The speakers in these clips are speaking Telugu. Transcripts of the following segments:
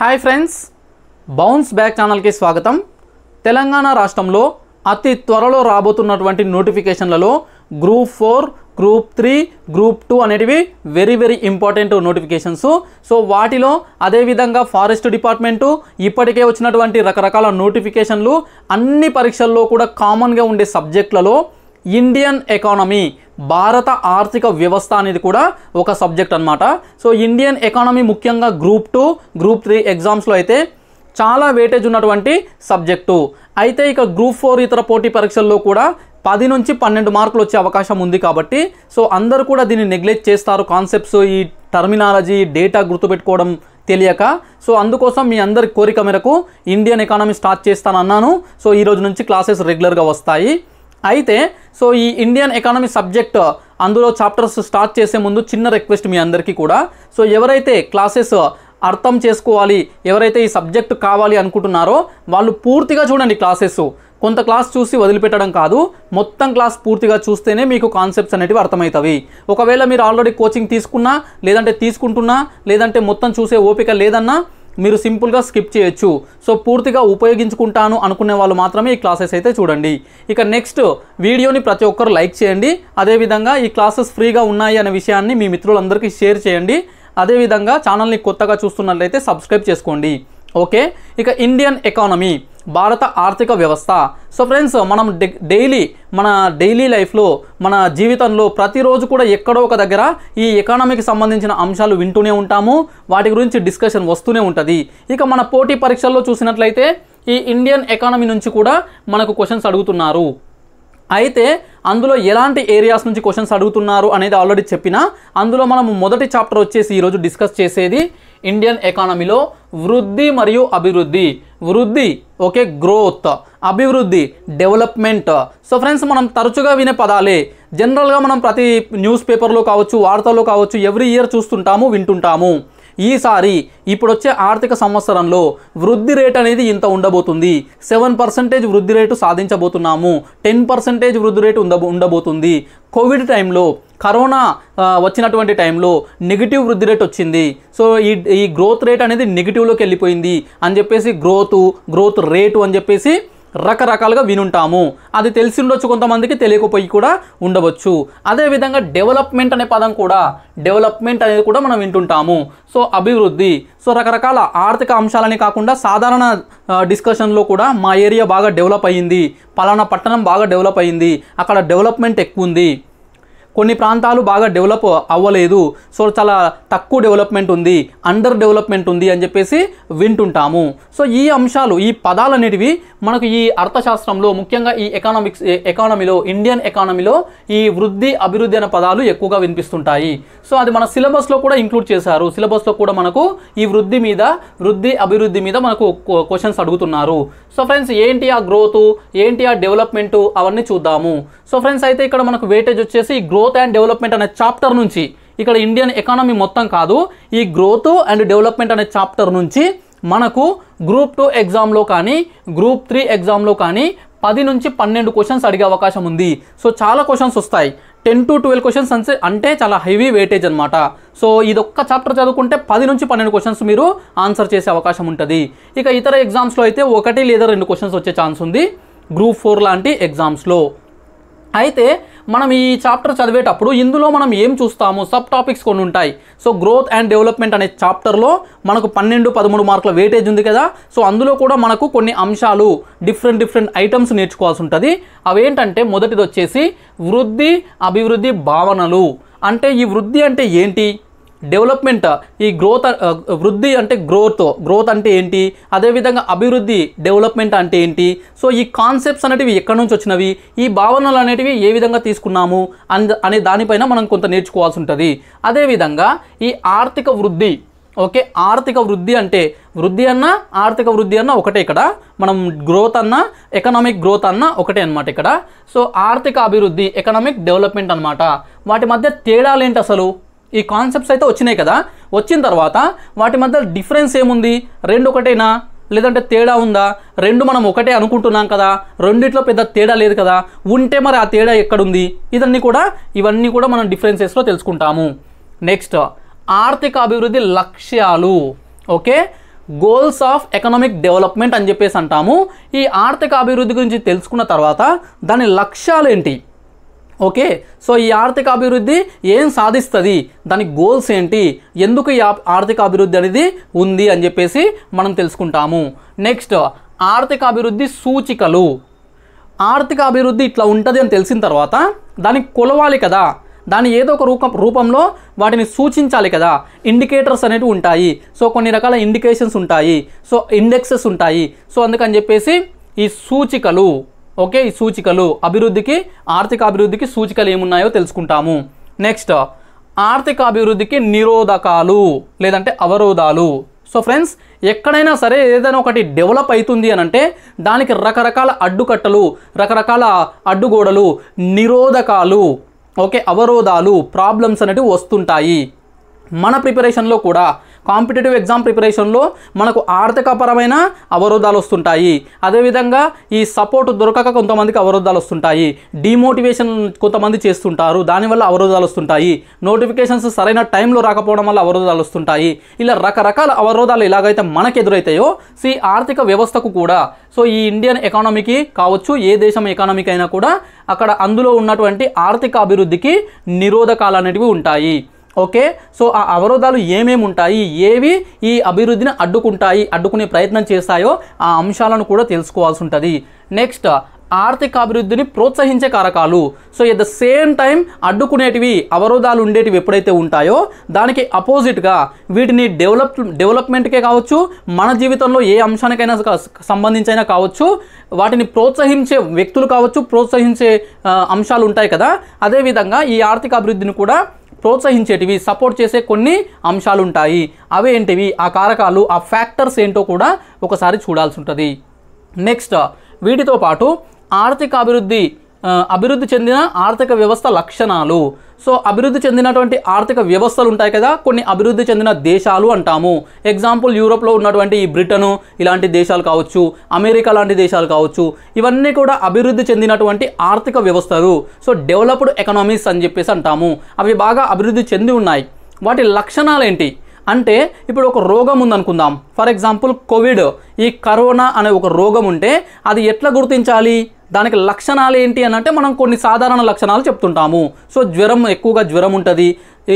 హాయ్ ఫ్రెండ్స్ బౌన్స్ బ్యాక్ ఛానల్కి స్వాగతం తెలంగాణ రాష్ట్రంలో అతి త్వరలో రాబోతున్నటువంటి నోటిఫికేషన్లలో group four group three group two అనేటివి very very important notifications so వాటిలో అదేవిధంగా ఫారెస్ట్ డిపార్ట్మెంటు ఇప్పటికే వచ్చినటువంటి రకరకాల నోటిఫికేషన్లు అన్ని పరీక్షల్లో కూడా కామన్గా ఉండే సబ్జెక్టులలో ఇండియన్ ఎకానమీ భారత ఆర్థిక వ్యవస్థ అనేది కూడా ఒక సబ్జెక్ట్ అనమాట సో ఇండియన్ ఎకానమీ ముఖ్యంగా గ్రూప్ టూ గ్రూప్ త్రీ ఎగ్జామ్స్లో అయితే చాలా వేటేజ్ ఉన్నటువంటి సబ్జెక్టు అయితే ఇక గ్రూప్ ఫోర్ ఇతర పోటీ పరీక్షల్లో కూడా పది నుంచి పన్నెండు మార్కులు వచ్చే అవకాశం ఉంది కాబట్టి సో అందరు కూడా దీన్ని నెగ్లెక్ట్ చేస్తారు కాన్సెప్ట్స్ ఈ టర్మినాలజీ డేటా గుర్తుపెట్టుకోవడం తెలియక సో అందుకోసం మీ అందరి కోరిక మేరకు ఇండియన్ ఎకానమీ స్టార్ట్ చేస్తానన్నాను సో ఈ రోజు నుంచి క్లాసెస్ రెగ్యులర్గా వస్తాయి అయితే సో ఈ ఇండియన్ ఎకానమీ సబ్జెక్ట్ అందులో చాప్టర్స్ స్టార్ట్ చేసే ముందు చిన్న రిక్వెస్ట్ మీ అందరికీ కూడా సో ఎవరైతే క్లాసెస్ అర్థం చేసుకోవాలి ఎవరైతే ఈ సబ్జెక్ట్ కావాలి అనుకుంటున్నారో వాళ్ళు పూర్తిగా చూడండి క్లాసెస్ కొంత క్లాస్ చూసి వదిలిపెట్టడం కాదు మొత్తం క్లాస్ పూర్తిగా చూస్తేనే మీకు కాన్సెప్ట్స్ అనేటివి అర్థమవుతాయి ఒకవేళ మీరు ఆల్రెడీ కోచింగ్ తీసుకున్నా లేదంటే తీసుకుంటున్నా లేదంటే మొత్తం చూసే ఓపిక లేదన్నా మీరు సింపుల్గా స్కిప్ చేయొచ్చు సో పూర్తిగా ఉపయోగించుకుంటాను అనుకునే వాళ్ళు మాత్రమే ఈ క్లాసెస్ అయితే చూడండి ఇక నెక్స్ట్ వీడియోని ప్రతి ఒక్కరు లైక్ చేయండి అదేవిధంగా ఈ క్లాసెస్ ఫ్రీగా ఉన్నాయి అనే విషయాన్ని మీ మిత్రులందరికీ షేర్ చేయండి అదేవిధంగా ఛానల్ని కొత్తగా చూస్తున్నట్లయితే సబ్స్క్రైబ్ చేసుకోండి ఓకే ఇక ఇండియన్ ఎకానమీ భారత ఆర్థిక వ్యవస్థ సో ఫ్రెండ్స్ మనం డైలీ మన డైలీ లైఫ్లో మన జీవితంలో ప్రతిరోజు కూడా ఎక్కడో ఒక దగ్గర ఈ ఎకానమీకి సంబంధించిన అంశాలు వింటూనే ఉంటాము వాటి గురించి డిస్కషన్ వస్తూనే ఉంటుంది ఇక మన పోటీ పరీక్షల్లో చూసినట్లయితే ఈ ఇండియన్ ఎకానమీ నుంచి కూడా మనకు క్వశ్చన్స్ అడుగుతున్నారు అయితే అందులో ఎలాంటి ఏరియాస్ నుంచి క్వశ్చన్స్ అడుగుతున్నారు అనేది ఆల్రెడీ చెప్పిన అందులో మనం మొదటి చాప్టర్ వచ్చేసి ఈరోజు డిస్కస్ చేసేది ఇండియన్ ఎకానమీలో వృద్ధి మరియు అభివృద్ధి వృద్ధి ఓకే గ్రోత్ అభివృద్ధి డెవలప్మెంట్ సో ఫ్రెండ్స్ మనం తరచుగా వినే పదాలే జనరల్గా మనం ప్రతి న్యూస్ పేపర్లో కావచ్చు వార్తల్లో కావచ్చు ఎవ్రీ ఇయర్ చూస్తుంటాము వింటుంటాము ఈసారి ఇప్పుడు వచ్చే ఆర్థిక సంవత్సరంలో వృద్ధి రేట్ అనేది ఇంత ఉండబోతుంది సెవెన్ పర్సెంటేజ్ వృద్ధి రేటు సాధించబోతున్నాము టెన్ పర్సెంటేజ్ వృద్ధి రేటు ఉండబోతుంది కోవిడ్ టైంలో కరోనా వచ్చినటువంటి టైంలో నెగిటివ్ వృద్ధి రేట్ వచ్చింది సో ఈ ఈ గ్రోత్ రేట్ అనేది నెగిటివ్లోకి వెళ్ళిపోయింది అని చెప్పేసి గ్రోత్ గ్రోత్ రేటు అని చెప్పేసి రకరకాలుగా వినుంటాము అది తెలిసి ఉండొచ్చు కొంతమందికి తెలియకపోయి కూడా ఉండవచ్చు అదేవిధంగా డెవలప్మెంట్ అనే పదం కూడా డెవలప్మెంట్ అనేది కూడా మనం వింటుంటాము సో అభివృద్ధి సో రకరకాల ఆర్థిక అంశాలని కాకుండా సాధారణ డిస్కషన్లో కూడా మా ఏరియా బాగా డెవలప్ అయ్యింది పలానా పట్టణం బాగా డెవలప్ అయ్యింది అక్కడ డెవలప్మెంట్ ఎక్కువ ఉంది కొన్ని ప్రాంతాలు బాగా డెవలప్ అవ్వలేదు సో చాలా తక్కువ డెవలప్మెంట్ ఉంది అండర్ డెవలప్మెంట్ ఉంది అని చెప్పేసి వింటుంటాము సో ఈ అంశాలు ఈ పదాలనేటివి మనకు ఈ అర్థశాస్త్రంలో ముఖ్యంగా ఈ ఎకానమిక్స్ ఎకానమీలో ఇండియన్ ఎకానమీలో ఈ వృద్ధి అభివృద్ధి అనే పదాలు ఎక్కువగా వినిపిస్తుంటాయి సో అది మన సిలబస్లో కూడా ఇంక్లూడ్ చేశారు సిలబస్లో కూడా మనకు ఈ వృద్ధి మీద వృద్ధి అభివృద్ధి మీద మనకు క్వశ్చన్స్ అడుగుతున్నారు సో ఫ్రెండ్స్ ఏంటి ఆ గ్రోత్ ఏంటి ఆ డెవలప్మెంట్ అవన్నీ చూద్దాము సో ఫ్రెండ్స్ అయితే ఇక్కడ మనకు వెయిటేజ్ వచ్చేసి గ్రోత్ గ్రోత్ అండ్ డెవలప్మెంట్ అనే చాప్టర్ నుంచి ఇక్కడ ఇండియన్ ఎకానమీ మొత్తం కాదు ఈ గ్రోత్ అండ్ డెవలప్మెంట్ అనే చాప్టర్ నుంచి మనకు గ్రూప్ టూ ఎగ్జామ్లో కానీ గ్రూప్ త్రీ ఎగ్జామ్లో కానీ పది నుంచి పన్నెండు క్వశ్చన్స్ అడిగే అవకాశం ఉంది సో చాలా క్వశ్చన్స్ వస్తాయి టెన్ టు ట్వెల్వ్ క్వశ్చన్స్ అంటే అంటే చాలా హెవీ వెయిటేజ్ అనమాట సో ఇది ఒక్క చాప్టర్ చదువుకుంటే పది నుంచి పన్నెండు క్వశ్చన్స్ మీరు ఆన్సర్ చేసే అవకాశం ఉంటుంది ఇక ఇతర ఎగ్జామ్స్లో అయితే ఒకటి లేదా రెండు క్వశ్చన్స్ వచ్చే ఛాన్స్ ఉంది గ్రూప్ ఫోర్ లాంటి ఎగ్జామ్స్లో అయితే మనం ఈ చాప్టర్ చదివేటప్పుడు ఇందులో మనం ఏం చూస్తాము సబ్ టాపిక్స్ కొన్ని ఉంటాయి సో గ్రోత్ అండ్ డెవలప్మెంట్ అనే చాప్టర్లో మనకు పన్నెండు పదమూడు మార్కుల వెయిటేజ్ ఉంది కదా సో అందులో కూడా మనకు కొన్ని అంశాలు డిఫరెంట్ డిఫరెంట్ ఐటమ్స్ నేర్చుకోవాల్సి ఉంటుంది అవేంటంటే మొదటిది వచ్చేసి వృద్ధి అభివృద్ధి భావనలు అంటే ఈ వృద్ధి అంటే ఏంటి డెవలప్మెంట్ ఈ గ్రోత్ వృద్ధి అంటే గ్రోత్ గ్రోత్ అంటే ఏంటి అదేవిధంగా అభివృద్ధి డెవలప్మెంట్ అంటే ఏంటి సో ఈ కాన్సెప్ట్స్ అనేటివి ఎక్కడి నుంచి వచ్చినవి ఈ భావనలు అనేటివి ఏ విధంగా తీసుకున్నాము అనే దానిపైన మనం కొంత నేర్చుకోవాల్సి ఉంటుంది అదేవిధంగా ఈ ఆర్థిక వృద్ధి ఓకే ఆర్థిక వృద్ధి అంటే వృద్ధి అన్న ఆర్థిక వృద్ధి అన్న ఒకటే ఇక్కడ మనం గ్రోత్ అన్న ఎకనామిక్ గ్రోత్ అన్న ఒకటే అనమాట ఇక్కడ సో ఆర్థిక అభివృద్ధి ఎకనామిక్ డెవలప్మెంట్ అనమాట వాటి మధ్య తేడాలేంటి అసలు ఈ కాన్సెప్ట్స్ అయితే వచ్చినాయి కదా వచ్చిన తర్వాత వాటి మధ్య డిఫరెన్స్ ఏముంది రెండు ఒకటేనా లేదంటే తేడా ఉందా రెండు మనం ఒకటే అనుకుంటున్నాం కదా రెండిట్లో పెద్ద తేడా లేదు కదా ఉంటే మరి ఆ తేడా ఎక్కడుంది ఇదన్నీ కూడా ఇవన్నీ కూడా మనం డిఫరెన్సెస్లో తెలుసుకుంటాము నెక్స్ట్ ఆర్థిక అభివృద్ధి లక్ష్యాలు okay goals of economic development అని చెప్పేసి అంటాము ఈ ఆర్థిక అభివృద్ధి గురించి తెలుసుకున్న తర్వాత దాని లక్ష్యాలు ఏంటి ఓకే సో ఈ ఆర్థిక అభివృద్ధి ఏం సాధిస్తుంది దాని గోల్స్ ఏంటి ఎందుకు ఈ ఆర్థిక అభివృద్ధి అనేది ఉంది అని చెప్పేసి మనం తెలుసుకుంటాము నెక్స్ట్ ఆర్థిక అభివృద్ధి సూచికలు ఆర్థిక అభివృద్ధి ఇట్లా ఉంటుంది అని తెలిసిన తర్వాత దానికి కొలవాలి కదా దాని ఏదో ఒక రూపం రూపంలో వాటిని సూచించాలి కదా ఇండికేటర్స్ అనేవి ఉంటాయి సో కొన్ని రకాల ఇండికేషన్స్ ఉంటాయి సో ఇండెక్సెస్ ఉంటాయి సో అందుకని చెప్పేసి ఈ సూచికలు ఓకే ఈ సూచికలు అభివృద్ధికి ఆర్థిక అభివృద్ధికి సూచికలు ఏమున్నాయో తెలుసుకుంటాము నెక్స్ట్ ఆర్థిక అభివృద్ధికి నిరోధకాలు లేదంటే అవరోధాలు సో ఫ్రెండ్స్ ఎక్కడైనా సరే ఏదైనా ఒకటి డెవలప్ అవుతుంది అని అంటే దానికి రకరకాల అడ్డుకట్టలు రకరకాల అడ్డుగోడలు నిరోధకాలు ఓకే అవరోధాలు ప్రాబ్లమ్స్ అనేవి వస్తుంటాయి మన ప్రిపరేషన్లో కూడా కాంపిటేటివ్ ఎగ్జామ్ ప్రిపరేషన్లో మనకు ఆర్థికపరమైన అవరోధాలు వస్తుంటాయి అదేవిధంగా ఈ సపోర్ట్ దొరకక కొంతమందికి అవరోధాలు వస్తుంటాయి డిమోటివేషన్ కొంతమంది చేస్తుంటారు దానివల్ల అవరోధాలు వస్తుంటాయి నోటిఫికేషన్స్ సరైన టైంలో రాకపోవడం వల్ల అవరోధాలు వస్తుంటాయి ఇలా రకరకాల అవరోధాలు ఎలాగైతే మనకు ఎదురైతాయో సో ఈ ఆర్థిక వ్యవస్థకు కూడా సో ఈ ఇండియన్ ఎకానమీకి కావచ్చు ఏ దేశం ఎకానమీకి అయినా కూడా అక్కడ అందులో ఉన్నటువంటి ఆర్థిక అభివృద్ధికి నిరోధకాలు అనేటివి ఉంటాయి ఓకే సో ఆ అవరోధాలు ఏమేమి ఉంటాయి ఏవి ఈ అభివృద్ధిని అడ్డుకుంటాయి అడ్డుకునే ప్రయత్నం చేస్తాయో ఆ అంశాలను కూడా తెలుసుకోవాల్సి ఉంటుంది నెక్స్ట్ ఆర్థిక అభివృద్ధిని ప్రోత్సహించే కారకాలు so at the same time అడ్డుకునేటివి అవరోధాలు ఉండేటివి ఎప్పుడైతే ఉంటాయో దానికి అపోజిట్గా వీటిని డెవలప్ డెవలప్మెంట్కే కావచ్చు మన జీవితంలో ఏ అంశానికైనా సంబంధించైనా కావచ్చు వాటిని ప్రోత్సహించే వ్యక్తులు కావచ్చు ప్రోత్సహించే అంశాలు ఉంటాయి కదా అదేవిధంగా ఈ ఆర్థిక అభివృద్ధిని కూడా ప్రోత్సహించేటివి సపోర్ట్ చేసే కొన్ని అంశాలు ఉంటాయి అవేంటివి ఆ కారకాలు ఆ ఫ్యాక్టర్స్ ఏంటో కూడా ఒకసారి చూడాల్సి ఉంటుంది నెక్స్ట్ వీటితో పాటు ఆర్థిక అభివృద్ధి అభివృద్ధి చెందిన ఆర్థిక వ్యవస్థ లక్షణాలు సో అభివృద్ధి చెందినటువంటి ఆర్థిక వ్యవస్థలు ఉంటాయి కదా కొన్ని అభివృద్ధి చెందిన దేశాలు అంటాము ఎగ్జాంపుల్ యూరోప్లో ఉన్నటువంటి ఈ బ్రిటను ఇలాంటి దేశాలు కావచ్చు అమెరికా లాంటి దేశాలు కావచ్చు ఇవన్నీ కూడా అభివృద్ధి చెందినటువంటి ఆర్థిక వ్యవస్థలు సో డెవలప్డ్ ఎకనామీస్ అని చెప్పేసి అంటాము అవి బాగా అభివృద్ధి చెంది ఉన్నాయి వాటి లక్షణాలు ఏంటి అంటే ఇప్పుడు ఒక రోగం ఉందనుకుందాం ఫర్ ఎగ్జాంపుల్ కోవిడ్ ఈ కరోనా అనే ఒక రోగం ఉంటే అది ఎట్లా గుర్తించాలి దానికి లక్షణాలు ఏంటి అని అంటే మనం కొన్ని సాధారణ లక్షణాలు చెప్తుంటాము సో జ్వరం ఎక్కువగా జ్వరం ఉంటుంది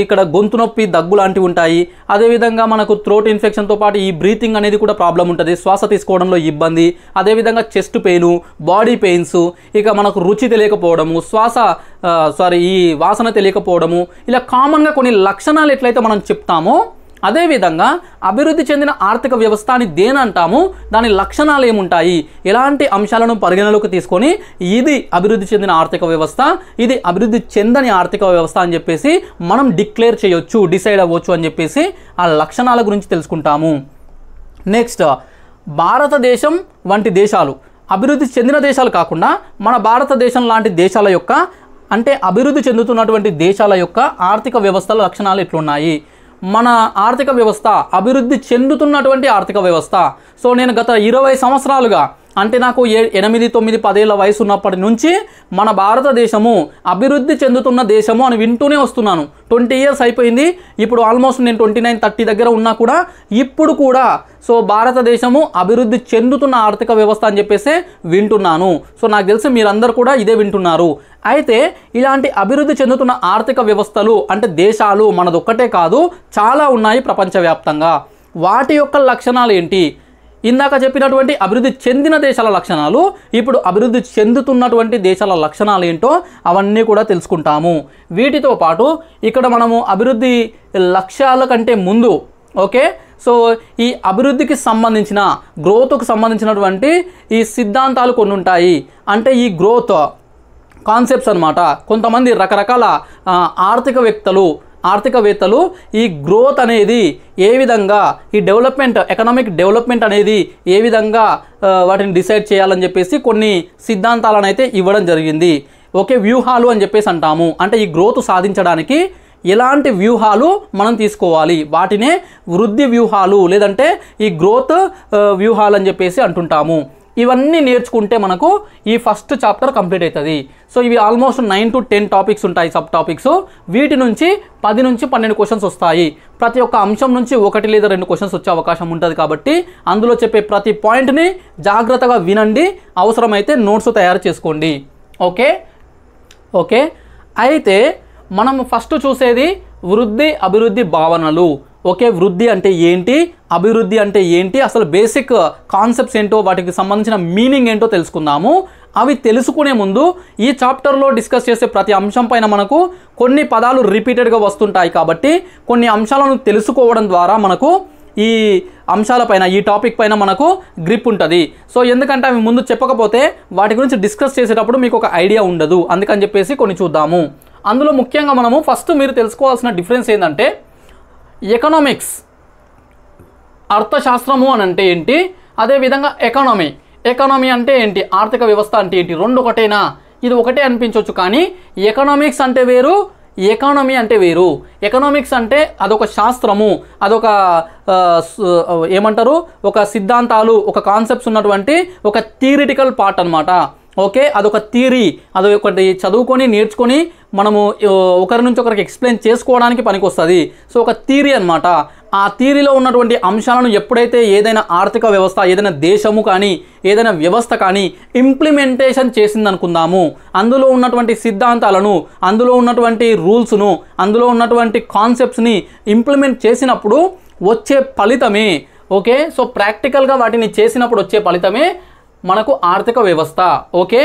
ఇక్కడ గొంతు నొప్పి దగ్గు లాంటివి ఉంటాయి అదేవిధంగా మనకు త్రోట్ ఇన్ఫెక్షన్తో పాటు ఈ బ్రీతింగ్ అనేది కూడా ప్రాబ్లం ఉంటుంది శ్వాస తీసుకోవడంలో ఇబ్బంది అదేవిధంగా చెస్ట్ పెయిన్ బాడీ పెయిన్స్ ఇక మనకు రుచి తెలియకపోవడము శ్వాస సారీ ఈ వాసన తెలియకపోవడము ఇలా కామన్గా కొన్ని లక్షణాలు ఎట్లయితే మనం చెప్తామో అదేవిధంగా అభివృద్ధి చెందిన ఆర్థిక వ్యవస్థ అని దేని అంటాము దాని లక్షణాలు ఏముంటాయి ఎలాంటి అంశాలను పరిగణలోకి తీసుకొని ఇది అభివృద్ధి చెందిన ఆర్థిక వ్యవస్థ ఇది అభివృద్ధి చెందని ఆర్థిక వ్యవస్థ అని చెప్పేసి మనం డిక్లేర్ చేయొచ్చు డిసైడ్ అవ్వచ్చు అని చెప్పేసి ఆ లక్షణాల గురించి తెలుసుకుంటాము నెక్స్ట్ భారతదేశం వంటి దేశాలు అభివృద్ధి చెందిన దేశాలు కాకుండా మన భారతదేశం లాంటి దేశాల యొక్క అంటే అభివృద్ధి చెందుతున్నటువంటి దేశాల యొక్క ఆర్థిక వ్యవస్థల లక్షణాలు ఎట్లున్నాయి మన ఆర్థిక వ్యవస్థ అభివృద్ధి చెందుతున్నటువంటి ఆర్థిక వ్యవస్థ సో నేను గత ఇరవై సంవత్సరాలుగా అంటే నాకు ఏ ఎనిమిది తొమ్మిది పదేళ్ల వయసు ఉన్నప్పటి నుంచి మన భారతదేశము అభివృద్ధి చెందుతున్న దేశము అని వింటూనే వస్తున్నాను ట్వంటీ ఇయర్స్ అయిపోయింది ఇప్పుడు ఆల్మోస్ట్ నేను ట్వంటీ నైన్ థర్టీ దగ్గర ఉన్నా కూడా ఇప్పుడు కూడా సో భారతదేశము అభివృద్ధి చెందుతున్న ఆర్థిక వ్యవస్థ అని చెప్పేసి వింటున్నాను సో నాకు తెలిసి మీరందరూ కూడా ఇదే వింటున్నారు అయితే ఇలాంటి అభివృద్ధి చెందుతున్న ఆర్థిక వ్యవస్థలు అంటే దేశాలు మనదొక్కటే కాదు చాలా ఉన్నాయి ప్రపంచవ్యాప్తంగా వాటి యొక్క లక్షణాలు ఏంటి ఇందాక చెప్పినటువంటి అభివృద్ధి చెందిన దేశాల లక్షణాలు ఇప్పుడు అభివృద్ధి చెందుతున్నటువంటి దేశాల లక్షణాలు ఏంటో అవన్నీ కూడా తెలుసుకుంటాము వీటితో పాటు ఇక్కడ మనము అభివృద్ధి లక్ష్యాల కంటే ముందు ఓకే సో ఈ అభివృద్ధికి సంబంధించిన గ్రోత్కు సంబంధించినటువంటి ఈ సిద్ధాంతాలు కొన్ని ఉంటాయి అంటే ఈ గ్రోత్ కాన్సెప్ట్స్ అనమాట కొంతమంది రకరకాల ఆర్థికవేత్తలు ఆర్థికవేత్తలు ఈ గ్రోత్ అనేది ఏ విధంగా ఈ డెవలప్మెంట్ ఎకనామిక్ డెవలప్మెంట్ అనేది ఏ విధంగా వాటిని డిసైడ్ చేయాలని చెప్పేసి కొన్ని సిద్ధాంతాలను అయితే ఇవ్వడం జరిగింది ఒకే వ్యూహాలు అని చెప్పేసి అంటాము అంటే ఈ గ్రోత్ సాధించడానికి ఎలాంటి వ్యూహాలు మనం తీసుకోవాలి వాటినే వృద్ధి వ్యూహాలు లేదంటే ఈ గ్రోత్ వ్యూహాలు అని చెప్పేసి అంటుంటాము ఇవన్నీ నేర్చుకుంటే మనకు ఈ ఫస్ట్ చాప్టర్ కంప్లీట్ అవుతుంది సో ఇవి almost nine to ten topics ఉంటాయి సబ్ టాపిక్స్ వీటి నుంచి పది నుంచి పన్నెండు క్వశ్చన్స్ వస్తాయి ప్రతి ఒక్క అంశం నుంచి ఒకటి లేదా రెండు క్వశ్చన్స్ వచ్చే అవకాశం ఉంటుంది కాబట్టి అందులో చెప్పే ప్రతి పాయింట్ని జాగ్రత్తగా వినండి అవసరమైతే నోట్స్ తయారు చేసుకోండి ఓకే ఓకే అయితే మనం ఫస్ట్ చూసేది వృద్ధి అభివృద్ధి భావనలు ఓకే వృద్ధి అంటే ఏంటి అభివృద్ధి అంటే ఏంటి అసలు బేసిక్ కాన్సెప్ట్స్ ఏంటో వాటికి సంబంధించిన మీనింగ్ ఏంటో తెలుసుకుందాము అవి తెలుసుకునే ముందు ఈ చాప్టర్లో డిస్కస్ చేసే ప్రతి అంశం పైన మనకు కొన్ని పదాలు రిపీటెడ్గా వస్తుంటాయి కాబట్టి కొన్ని అంశాలను తెలుసుకోవడం ద్వారా మనకు ఈ అంశాలపైన ఈ టాపిక్ పైన మనకు గ్రిప్ ఉంటుంది సో ఎందుకంటే అవి ముందు చెప్పకపోతే వాటి గురించి డిస్కస్ చేసేటప్పుడు మీకు ఒక ఐడియా ఉండదు అందుకని చెప్పేసి కొన్ని చూద్దాము అందులో ముఖ్యంగా మనము ఫస్ట్ మీరు తెలుసుకోవాల్సిన డిఫరెన్స్ ఏంటంటే ఎకనామిక్స్ అర్థశాస్త్రము అని అంటే ఏంటి అదేవిధంగా ఎకానమీ ఎకానమీ అంటే ఏంటి ఆర్థిక వ్యవస్థ అంటే ఏంటి రెండు ఒకటేనా ఇది ఒకటే అనిపించవచ్చు కానీ ఎకనామిక్స్ అంటే వేరు ఎకానమీ అంటే వేరు ఎకనామిక్స్ అంటే అదొక శాస్త్రము అదొక ఏమంటారు ఒక సిద్ధాంతాలు ఒక కాన్సెప్ట్స్ ఉన్నటువంటి ఒక థియరిటికల్ పార్ట్ అనమాట ఓకే అదొక థియరీ అది ఒకటి చదువుకొని నేర్చుకొని మనము ఒకరి నుంచి ఒకరికి ఎక్స్ప్లెయిన్ చేసుకోవడానికి పనికొస్తుంది సో ఒక థియరీ అనమాట ఆ థియరీలో ఉన్నటువంటి అంశాలను ఎప్పుడైతే ఏదైనా ఆర్థిక వ్యవస్థ ఏదైనా దేశము కానీ ఏదైనా వ్యవస్థ కానీ ఇంప్లిమెంటేషన్ చేసిందనుకుందాము అందులో ఉన్నటువంటి సిద్ధాంతాలను అందులో ఉన్నటువంటి రూల్స్ను అందులో ఉన్నటువంటి కాన్సెప్ట్స్ని ఇంప్లిమెంట్ చేసినప్పుడు వచ్చే ఫలితమే ఓకే సో ప్రాక్టికల్గా వాటిని చేసినప్పుడు వచ్చే ఫలితమే మనకు ఆర్థిక వ్యవస్థ ఓకే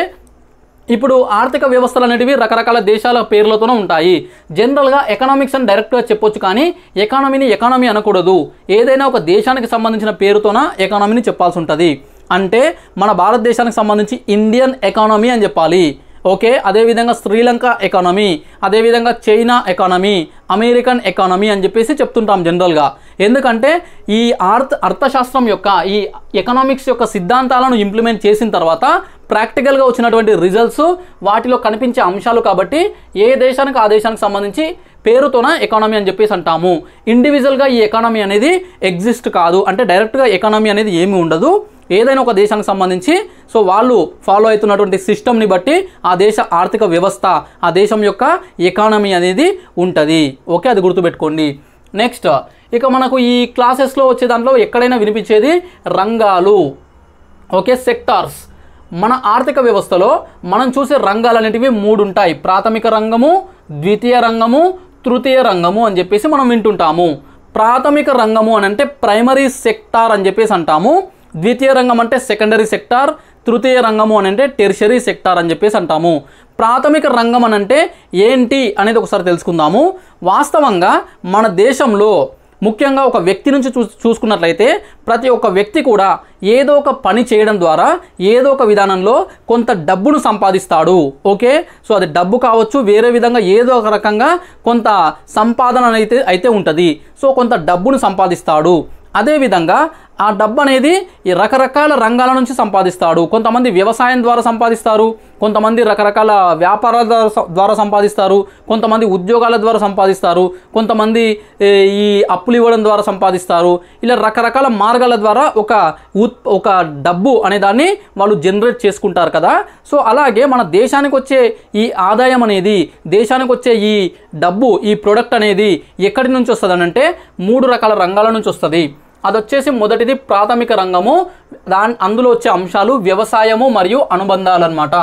ఇప్పుడు ఆర్థిక వ్యవస్థలు అనేటివి రకరకాల దేశాల పేర్లతోనే ఉంటాయి జనరల్గా ఎకనామిక్స్ అని డైరెక్ట్గా చెప్పొచ్చు కానీ ఎకానమీని ఎకానమీ అనకూడదు ఏదైనా ఒక దేశానికి సంబంధించిన పేరుతోన ఎకానమీని చెప్పాల్సి ఉంటుంది అంటే మన భారతదేశానికి సంబంధించి ఇండియన్ ఎకానమీ అని చెప్పాలి ఓకే అదేవిధంగా శ్రీలంక ఎకానమీ అదేవిధంగా చైనా ఎకానమీ అమెరికన్ ఎకానమీ అని చెప్పేసి చెప్తుంటాం జనరల్గా ఎందుకంటే ఈ అర్థ అర్థశాస్త్రం యొక్క ఈ ఎకనామిక్స్ యొక్క సిద్ధాంతాలను ఇంప్లిమెంట్ చేసిన తర్వాత ప్రాక్టికల్గా వచ్చినటువంటి రిజల్ట్స్ వాటిలో కనిపించే అంశాలు కాబట్టి ఏ దేశానికి ఆ దేశానికి సంబంధించి పేరుతోన ఎకానమీ అని చెప్పేసి అంటాము ఇండివిజువల్గా ఈ ఎకానమీ అనేది ఎగ్జిస్ట్ కాదు అంటే డైరెక్ట్గా ఎకానమీ అనేది ఏమీ ఉండదు ఏదైనా ఒక దేశానికి సంబంధించి సో వాళ్ళు ఫాలో అవుతున్నటువంటి సిస్టమ్ని బట్టి ఆ దేశ ఆర్థిక వ్యవస్థ ఆ దేశం యొక్క ఎకానమీ అనేది ఉంటుంది ఓకే అది గుర్తుపెట్టుకోండి నెక్స్ట్ ఇక మనకు ఈ క్లాసెస్లో వచ్చే దాంట్లో ఎక్కడైనా వినిపించేది రంగాలు ఓకే సెక్టార్స్ మన ఆర్థిక వ్యవస్థలో మనం చూసే రంగాలు అనేటివి మూడు ఉంటాయి ప్రాథమిక రంగము ద్వితీయ రంగము తృతీయ రంగము అని చెప్పేసి మనం వింటుంటాము ప్రాథమిక రంగము అని అంటే ప్రైమరీ సెక్టార్ అని చెప్పేసి అంటాము ద్వితీయ రంగం అంటే సెకండరీ సెక్టార్ తృతీయ రంగము అని అంటే టెర్షరీ సెక్టార్ అని చెప్పేసి అంటాము ప్రాథమిక రంగం అని అంటే ఏంటి అనేది ఒకసారి తెలుసుకుందాము వాస్తవంగా మన దేశంలో ముఖ్యంగా ఒక వ్యక్తి నుంచి చూ చూసుకున్నట్లయితే ప్రతి ఒక్క వ్యక్తి కూడా ఏదో ఒక పని చేయడం ద్వారా ఏదో ఒక విధానంలో కొంత డబ్బును సంపాదిస్తాడు ఓకే సో అది డబ్బు కావచ్చు వేరే విధంగా ఏదో ఒక రకంగా కొంత సంపాదన అయితే అయితే ఉంటుంది సో కొంత డబ్బును సంపాదిస్తాడు అదేవిధంగా ఆ డబ్బు అనేది ఈ రకరకాల రంగాల నుంచి సంపాదిస్తాడు కొంతమంది వ్యవసాయం ద్వారా సంపాదిస్తారు కొంతమంది రకరకాల వ్యాపారాల ద్వారా సంపాదిస్తారు కొంతమంది ఉద్యోగాల ద్వారా సంపాదిస్తారు కొంతమంది ఈ అప్పులు ఇవ్వడం ద్వారా సంపాదిస్తారు ఇలా రకరకాల మార్గాల ద్వారా ఒక ఉత్ ఒక డబ్బు అనే దాన్ని వాళ్ళు జనరేట్ చేసుకుంటారు కదా సో అలాగే మన దేశానికి వచ్చే ఈ ఆదాయం అనేది దేశానికి వచ్చే ఈ డబ్బు ఈ ప్రోడక్ట్ అనేది ఎక్కడి నుంచి వస్తుంది అంటే మూడు రకాల రంగాల నుంచి వస్తుంది అది వచ్చేసి మొదటిది ప్రాథమిక రంగము దాని అందులో వచ్చే అంశాలు వ్యవసాయము మరియు అనుబంధాలు అనమాట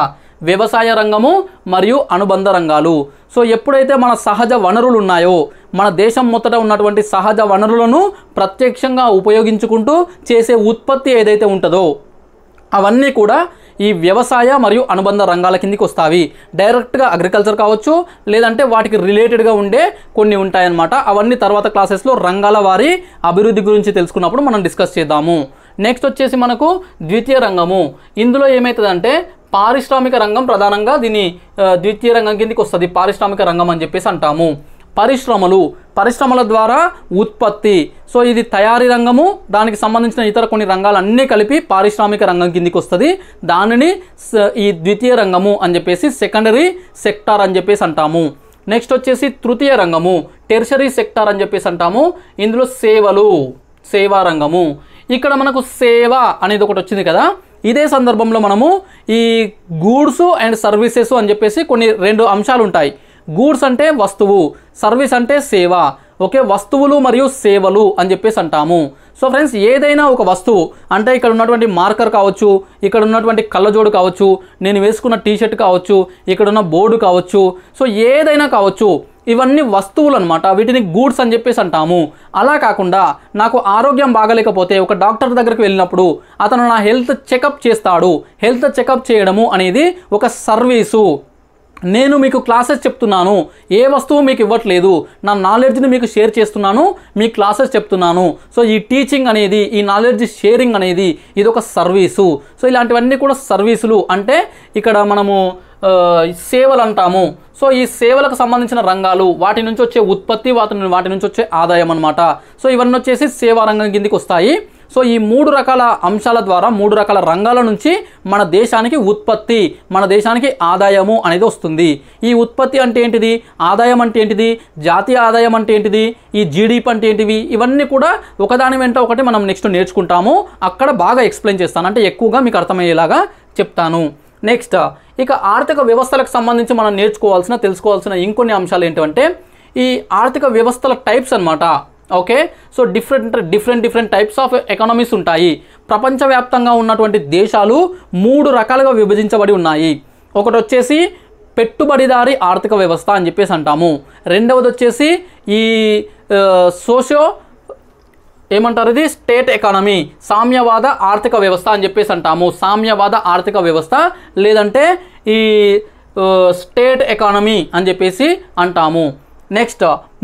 వ్యవసాయ రంగము మరియు అనుబంధ రంగాలు సో ఎప్పుడైతే మన సహజ వనరులు ఉన్నాయో మన దేశం మొత్తట ఉన్నటువంటి సహజ వనరులను ప్రత్యక్షంగా ఉపయోగించుకుంటూ చేసే ఉత్పత్తి ఏదైతే ఉంటుందో అవన్నీ కూడా ఈ వ్యవసాయ మరియు అనుబంధ రంగాల కిందికి వస్తాయి డైరెక్ట్గా అగ్రికల్చర్ కావచ్చు లేదంటే వాటికి రిలేటెడ్గా ఉండే కొన్ని ఉంటాయన్నమాట అవన్నీ తర్వాత క్లాసెస్లో రంగాల వారి అభివృద్ధి గురించి తెలుసుకున్నప్పుడు మనం డిస్కస్ చేద్దాము నెక్స్ట్ వచ్చేసి మనకు ద్వితీయ రంగము ఇందులో ఏమవుతుందంటే పారిశ్రామిక రంగం ప్రధానంగా దీని ద్వితీయ రంగం కిందికి వస్తుంది పారిశ్రామిక రంగం అని చెప్పేసి అంటాము పరిశ్రమలు పరిశ్రమల ద్వారా ఉత్పత్తి సో ఇది తయారీ రంగము దానికి సంబంధించిన ఇతర కొన్ని రంగాలన్నీ కలిపి పారిశ్రామిక రంగం కిందికి వస్తుంది దానిని ఈ ద్వితీయ రంగము అని చెప్పేసి సెకండరీ సెక్టార్ అని చెప్పేసి అంటాము నెక్స్ట్ వచ్చేసి తృతీయ రంగము టెర్షరీ సెక్టార్ అని చెప్పేసి అంటాము ఇందులో సేవలు సేవా రంగము ఇక్కడ మనకు సేవ అనేది ఒకటి వచ్చింది కదా ఇదే సందర్భంలో మనము ఈ గూడ్స్ అండ్ సర్వీసెస్ అని చెప్పేసి కొన్ని రెండు అంశాలు ఉంటాయి గూడ్స్ అంటే వస్తువు సర్వీస్ అంటే సేవ ఓకే వస్తువులు మరియు సేవలు అని చెప్పేసి అంటాము సో ఫ్రెండ్స్ ఏదైనా ఒక వస్తువు అంటే ఇక్కడ ఉన్నటువంటి మార్కర్ కావచ్చు ఇక్కడ ఉన్నటువంటి కళ్ళజోడు కావచ్చు నేను వేసుకున్న టీషర్ట్ కావచ్చు ఇక్కడ ఉన్న బోర్డు కావచ్చు సో ఏదైనా కావచ్చు ఇవన్నీ వస్తువులు అనమాట వీటిని గూడ్స్ అని చెప్పేసి అంటాము అలా కాకుండా నాకు ఆరోగ్యం బాగలేకపోతే ఒక డాక్టర్ దగ్గరికి వెళ్ళినప్పుడు అతను నా హెల్త్ చెకప్ చేస్తాడు హెల్త్ చెకప్ చేయడము అనేది ఒక సర్వీసు నేను మీకు క్లాసెస్ చెప్తున్నాను ఏ వస్తువు మీకు ఇవ్వట్లేదు నా నాలెడ్జ్ని మీకు షేర్ చేస్తున్నాను మీ క్లాసెస్ చెప్తున్నాను సో ఈ టీచింగ్ అనేది ఈ నాలెడ్జ్ షేరింగ్ అనేది ఇది ఒక సర్వీసు సో ఇలాంటివన్నీ కూడా సర్వీసులు అంటే ఇక్కడ మనము సేవలు అంటాము సో ఈ సేవలకు సంబంధించిన రంగాలు వాటి నుంచి వచ్చే ఉత్పత్తి వాటి వాటి నుంచి వచ్చే ఆదాయం అనమాట సో ఇవన్నీ వచ్చేసి సేవా రంగం కిందికి వస్తాయి సో ఈ మూడు రకాల అంశాల ద్వారా మూడు రకాల రంగాల నుంచి మన దేశానికి ఉత్పత్తి మన దేశానికి ఆదాయము అనేది వస్తుంది ఈ ఉత్పత్తి అంటే ఏంటిది ఆదాయం అంటే ఏంటిది జాతీయ ఆదాయం అంటే ఏంటిది ఈ జీడిపి అంటే ఏంటివి ఇవన్నీ కూడా ఒకదాని వెంట ఒకటి మనం నెక్స్ట్ నేర్చుకుంటాము అక్కడ బాగా ఎక్స్ప్లెయిన్ చేస్తాను అంటే ఎక్కువగా మీకు అర్థమయ్యేలాగా చెప్తాను నెక్స్ట్ ఇక ఆర్థిక వ్యవస్థలకు సంబంధించి మనం నేర్చుకోవాల్సిన తెలుసుకోవాల్సిన ఇంకొన్ని అంశాలు ఏంటంటే ఈ ఆర్థిక వ్యవస్థల టైప్స్ అనమాట okay so different different different types of economies ఉంటాయి ప్రపంచవ్యాప్తంగా ఉన్నటువంటి దేశాలు మూడు రకాలుగా విభజించబడి ఉన్నాయి ఒకటి వచ్చేసి పెట్టుబడిదారి ఆర్థిక వ్యవస్థ అని చెప్పేసి అంటాము రెండవది వచ్చేసి ఈ సోషో ఏమంటారు ఇది స్టేట్ ఎకానమీ సామ్యవాద ఆర్థిక వ్యవస్థ అని చెప్పేసి అంటాము సామ్యవాద ఆర్థిక వ్యవస్థ లేదంటే ఈ స్టేట్ ఎకానమీ అని చెప్పేసి అంటాము నెక్స్ట్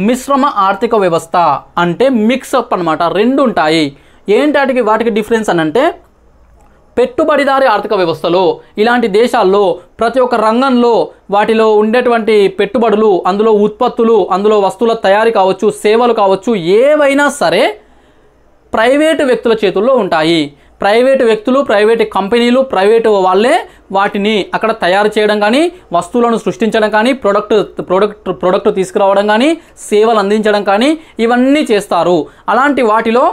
మిశ్రమ ఆర్థిక వ్యవస్థ అంటే మిక్సప్ అనమాట రెండు ఉంటాయి ఏంటి వాటికి డిఫరెన్స్ అని అంటే పెట్టుబడిదారి ఆర్థిక వ్యవస్థలో ఇలాంటి దేశాల్లో ప్రతి ఒక్క రంగంలో వాటిలో ఉండేటువంటి పెట్టుబడులు అందులో ఉత్పత్తులు అందులో వస్తువుల తయారీ కావచ్చు సేవలు కావచ్చు ఏవైనా సరే ప్రైవేటు వ్యక్తుల చేతుల్లో ఉంటాయి ప్రైవేటు వ్యక్తులు ప్రైవేటు కంపెనీలు ప్రైవేటు వాళ్ళే వాటిని అక్కడ తయారు చేయడం కానీ వస్తువులను సృష్టించడం కానీ ప్రొడక్ట్ ప్రొడక్ట్ ప్రొడక్ట్ తీసుకురావడం కానీ సేవలు అందించడం కానీ ఇవన్నీ చేస్తారు అలాంటి వాటిలో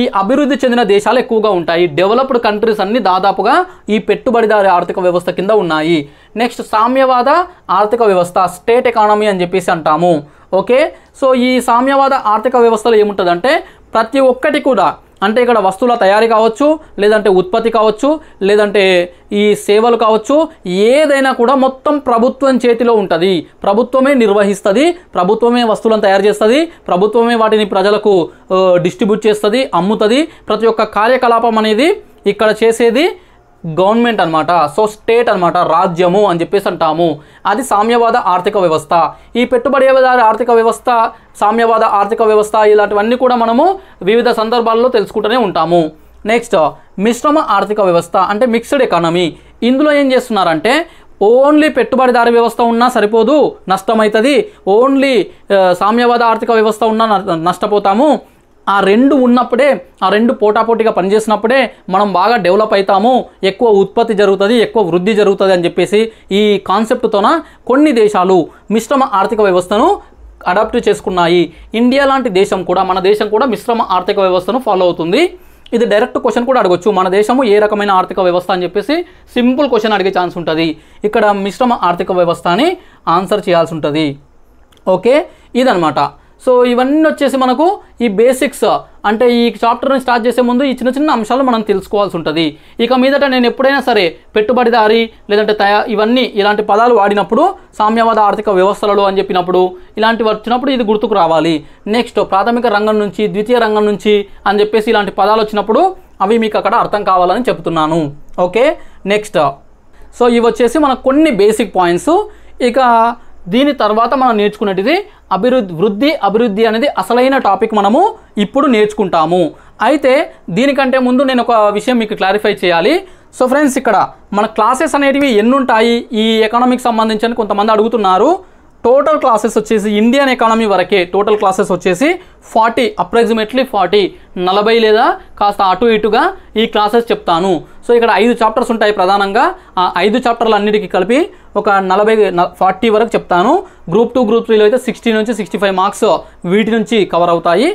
ఈ అభివృద్ధి చెందిన దేశాలు ఎక్కువగా ఉంటాయి డెవలప్డ్ కంట్రీస్ అన్ని దాదాపుగా ఈ పెట్టుబడిదారి ఆర్థిక వ్యవస్థ కింద ఉన్నాయి నెక్స్ట్ సామ్యవాద ఆర్థిక వ్యవస్థ స్టేట్ ఎకానమీ అని చెప్పేసి అంటాము ఓకే సో ఈ సామ్యవాద ఆర్థిక వ్యవస్థలో ఏముంటుందంటే ప్రతి ఒక్కటి కూడా అంటే ఇక్కడ వస్తువుల తయారీ కావచ్చు లేదంటే ఉత్పత్తి కావచ్చు లేదంటే ఈ సేవలు కావచ్చు ఏదైనా కూడా మొత్తం ప్రభుత్వం చేతిలో ఉంటుంది ప్రభుత్వమే నిర్వహిస్తుంది ప్రభుత్వమే వస్తువులను తయారు చేస్తుంది ప్రభుత్వమే వాటిని ప్రజలకు డిస్ట్రిబ్యూట్ చేస్తుంది అమ్ముతుంది ప్రతి ఒక్క కార్యకలాపం అనేది ఇక్కడ చేసేది గవర్నమెంట్ అనమాట సో స్టేట్ అనమాట రాజ్యము అని చెప్పేసి అంటాము అది సామ్యవాద ఆర్థిక వ్యవస్థ ఈ పెట్టుబడిదారి ఆర్థిక వ్యవస్థ సామ్యవాద ఆర్థిక వ్యవస్థ ఇలాంటివన్నీ కూడా మనము వివిధ సందర్భాల్లో తెలుసుకుంటూనే ఉంటాము నెక్స్ట్ మిశ్రమ ఆర్థిక వ్యవస్థ అంటే మిక్స్డ్ ఎకానమీ ఇందులో ఏం చేస్తున్నారంటే ఓన్లీ పెట్టుబడిదారి వ్యవస్థ ఉన్నా సరిపోదు నష్టమవుతుంది ఓన్లీ సామ్యవాద ఆర్థిక వ్యవస్థ ఉన్నా నష్టపోతాము ఆ రెండు ఉన్నప్పుడే ఆ రెండు పోటాపోటీగా పనిచేసినప్పుడే మనం బాగా డెవలప్ అవుతాము ఎక్కువ ఉత్పత్తి జరుగుతుంది ఎక్కువ వృద్ధి జరుగుతుంది అని చెప్పేసి ఈ కాన్సెప్ట్తోన కొన్ని దేశాలు మిశ్రమ ఆర్థిక వ్యవస్థను అడాప్ట్ చేసుకున్నాయి ఇండియా లాంటి దేశం కూడా మన దేశం కూడా మిశ్రమ ఆర్థిక వ్యవస్థను ఫాలో అవుతుంది ఇది డైరెక్ట్ క్వశ్చన్ కూడా అడగొచ్చు మన దేశము ఏ రకమైన ఆర్థిక వ్యవస్థ అని చెప్పేసి సింపుల్ క్వశ్చన్ అడిగే ఛాన్స్ ఉంటుంది ఇక్కడ మిశ్రమ ఆర్థిక వ్యవస్థ అని ఆన్సర్ చేయాల్సి ఉంటుంది ఓకే ఇదనమాట సో ఇవన్నీ వచ్చేసి మనకు ఈ బేసిక్స్ అంటే ఈ చాప్టర్ని స్టార్ట్ చేసే ముందు ఈ చిన్న చిన్న అంశాలు మనం తెలుసుకోవాల్సి ఉంటుంది ఇక మీదట నేను ఎప్పుడైనా సరే పెట్టుబడిదారి లేదంటే తయా ఇవన్నీ ఇలాంటి పదాలు వాడినప్పుడు సామ్యవాద ఆర్థిక వ్యవస్థలలో అని చెప్పినప్పుడు ఇలాంటివి వచ్చినప్పుడు ఇది గుర్తుకు రావాలి నెక్స్ట్ ప్రాథమిక రంగం నుంచి ద్వితీయ రంగం నుంచి అని చెప్పేసి ఇలాంటి పదాలు వచ్చినప్పుడు అవి మీకు అక్కడ అర్థం కావాలని చెప్తున్నాను ఓకే నెక్స్ట్ సో ఇవి వచ్చేసి మనకు కొన్ని బేసిక్ పాయింట్స్ ఇక దీని తర్వాత మనం నేర్చుకునేటిది అభివృద్ధి వృద్ధి అభివృద్ధి అనేది అసలైన టాపిక్ మనము ఇప్పుడు నేర్చుకుంటాము అయితే దీనికంటే ముందు నేను ఒక విషయం మీకు క్లారిఫై చేయాలి సో ఫ్రెండ్స్ ఇక్కడ మన క్లాసెస్ అనేటివి ఎన్నుంటాయి ఈ ఎకనామిక్ సంబంధించి కొంతమంది అడుగుతున్నారు టోటల్ క్లాసెస్ వచ్చేసి ఇండియన్ ఎకానమీ వరకే టోటల్ క్లాసెస్ వచ్చేసి ఫార్టీ అప్రాక్సిమేట్లీ ఫార్టీ నలభై లేదా కాస్త అటు ఇటుగా ఈ క్లాసెస్ చెప్తాను సో ఇక్కడ ఐదు చాప్టర్స్ ఉంటాయి ప్రధానంగా ఆ ఐదు చాప్టర్లు అన్నిటికీ కలిపి ఒక నలభై ఫార్టీ వరకు చెప్తాను గ్రూప్ టూ గ్రూప్ త్రీలో అయితే సిక్స్టీ నుంచి సిక్స్టీ ఫైవ్ మార్క్స్ వీటి నుంచి కవర్ అవుతాయి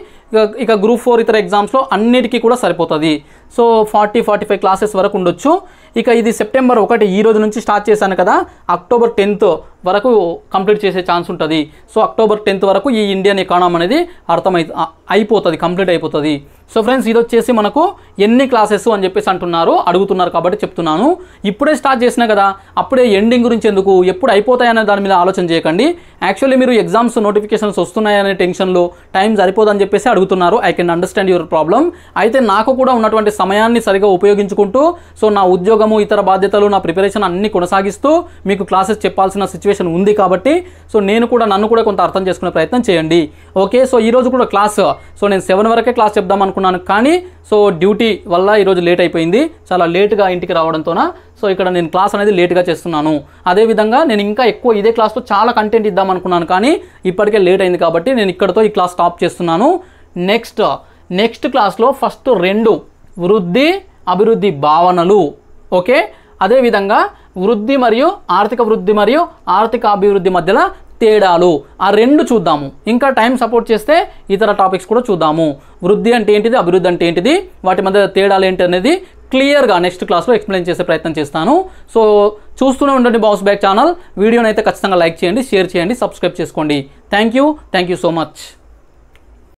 ఇక గ్రూప్ ఫోర్ ఇతర ఎగ్జామ్స్లో అన్నిటికీ కూడా సరిపోతుంది so forty forty five classes వరకు ఉండొచ్చు ఇక ఇది సెప్టెంబర్ ఒకటి ఈ రోజు నుంచి స్టార్ట్ చేశాను కదా అక్టోబర్ టెన్త్ వరకు కంప్లీట్ చేసే ఛాన్స్ ఉంటుంది సో అక్టోబర్ టెన్త్ వరకు ఈ ఇండియన్ ఎకానమీ అనేది అర్థమై అయిపోతుంది కంప్లీట్ అయిపోతుంది సో ఫ్రెండ్స్ ఇది వచ్చేసి మనకు ఎన్ని క్లాసెస్ అని చెప్పేసి అంటున్నారు అడుగుతున్నారు కాబట్టి చెప్తున్నాను ఇప్పుడే స్టార్ట్ చేసినా కదా అప్పుడే ఎండింగ్ గురించి ఎందుకు ఎప్పుడు అయిపోతాయనే దాని మీద ఆలోచన చేయకండి యాక్చువల్లీ మీరు ఎగ్జామ్స్ నోటిఫికేషన్స్ వస్తున్నాయనే టెన్షన్లో టైం సరిపోదని చెప్పేసి అడుగుతున్నారు I can understand your problem అయితే నాకు కూడా ఉన్నటువంటి సమయాన్ని సరిగా ఉపయోగించుకుంటూ సో నా ఉద్యోగము ఇతర బాధ్యతలు నా ప్రిపరేషన్ అన్ని కొనసాగిస్తూ మీకు క్లాసెస్ చెప్పాల్సిన సిచ్యువేషన్ ఉంది కాబట్టి సో నేను కూడా నన్ను కూడా కొంత అర్థం చేసుకునే ప్రయత్నం చేయండి ఓకే సో ఈరోజు కూడా క్లాస్ సో నేను సెవెన్ వరకే క్లాస్ చెప్దాం అనుకుంటున్నాను అనుకున్నాను కానీ సో డ్యూటీ వల్ల ఈరోజు లేట్ అయిపోయింది చాలా లేట్గా ఇంటికి రావడంతోన సో ఇక్కడ నేను క్లాస్ అనేది లేట్గా చేస్తున్నాను అదేవిధంగా నేను ఇంకా ఎక్కువ ఇదే క్లాస్లో చాలా కంటెంట్ ఇద్దాం అనుకున్నాను కానీ ఇప్పటికే లేట్ అయింది కాబట్టి నేను ఇక్కడతో ఈ క్లాస్ స్టాప్ చేస్తున్నాను నెక్స్ట్ నెక్స్ట్ క్లాస్లో ఫస్ట్ రెండు వృద్ధి అభివృద్ధి భావనలు ఓకే అదేవిధంగా వృద్ధి మరియు ఆర్థిక వృద్ధి మరియు ఆర్థిక అభివృద్ధి మధ్యలో తేడాలు ఆ రెండు చూద్దాము ఇంకా టైం సపోర్ట్ చేస్తే ఇతర టాపిక్స్ కూడా చూద్దాము వృద్ధి అంటే ఏంటిది అభివృద్ధి అంటే ఏంటిది వాటి మధ్య తేడాలు ఏంటి అనేది క్లియర్గా నెక్స్ట్ క్లాస్లో ఎక్స్ప్లెయిన్ చేసే ప్రయత్నం చేస్తాను సో చూస్తూనే ఉండండి బాస్ బ్యాక్ ఛానల్ వీడియోనైతే ఖచ్చితంగా లైక్ చేయండి షేర్ చేయండి సబ్స్క్రైబ్ చేసుకోండి thank you thank you so much